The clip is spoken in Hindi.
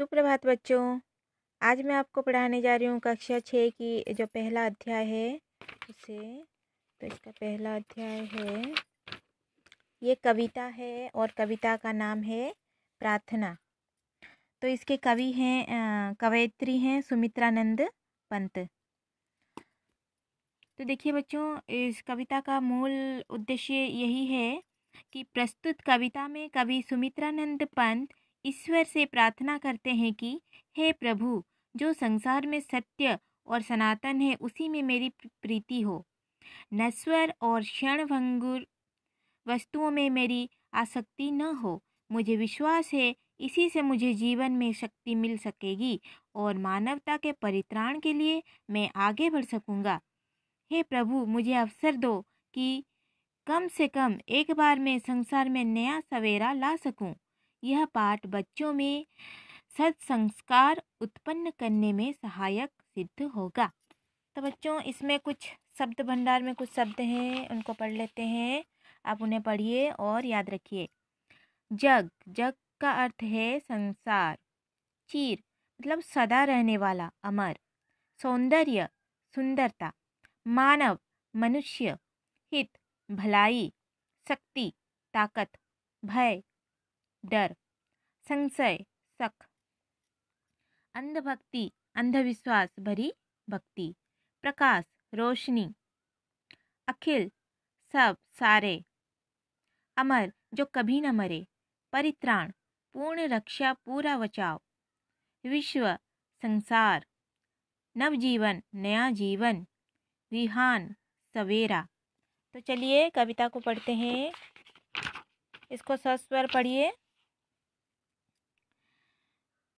सुप्रभात बच्चों आज मैं आपको पढ़ाने जा रही हूँ कक्षा छः की जो पहला अध्याय है उसे तो इसका पहला अध्याय है ये कविता है और कविता का नाम है प्रार्थना तो इसके कवि हैं कवयित्री हैं सुमित्रानंद पंत तो देखिए बच्चों इस कविता का मूल उद्देश्य यही है कि प्रस्तुत कविता में कवि सुमित्रानंद पंत ईश्वर से प्रार्थना करते हैं कि हे प्रभु जो संसार में सत्य और सनातन है उसी में मेरी प्रीति हो नस्वर और क्षणभंगुर वस्तुओं में मेरी आसक्ति न हो मुझे विश्वास है इसी से मुझे जीवन में शक्ति मिल सकेगी और मानवता के परित्राण के लिए मैं आगे बढ़ सकूंगा हे प्रभु मुझे अवसर दो कि कम से कम एक बार मैं संसार में नया सवेरा ला सकूं यह पाठ बच्चों में सत्संस्कार उत्पन्न करने में सहायक सिद्ध होगा तो बच्चों इसमें कुछ शब्द भंडार में कुछ शब्द हैं उनको पढ़ लेते हैं आप उन्हें पढ़िए और याद रखिए जग जग का अर्थ है संसार चीर मतलब सदा रहने वाला अमर सौंदर्य सुंदरता मानव मनुष्य हित भलाई शक्ति ताकत भय डर संशय शक अंधभक्ति अंधविश्वास भरी भक्ति प्रकाश रोशनी अखिल सब सारे अमर जो कभी न मरे परित्राण पूर्ण रक्षा पूरा बचाव विश्व संसार नवजीवन नया जीवन विहान सवेरा तो चलिए कविता को पढ़ते हैं इसको सस्वर पढ़िए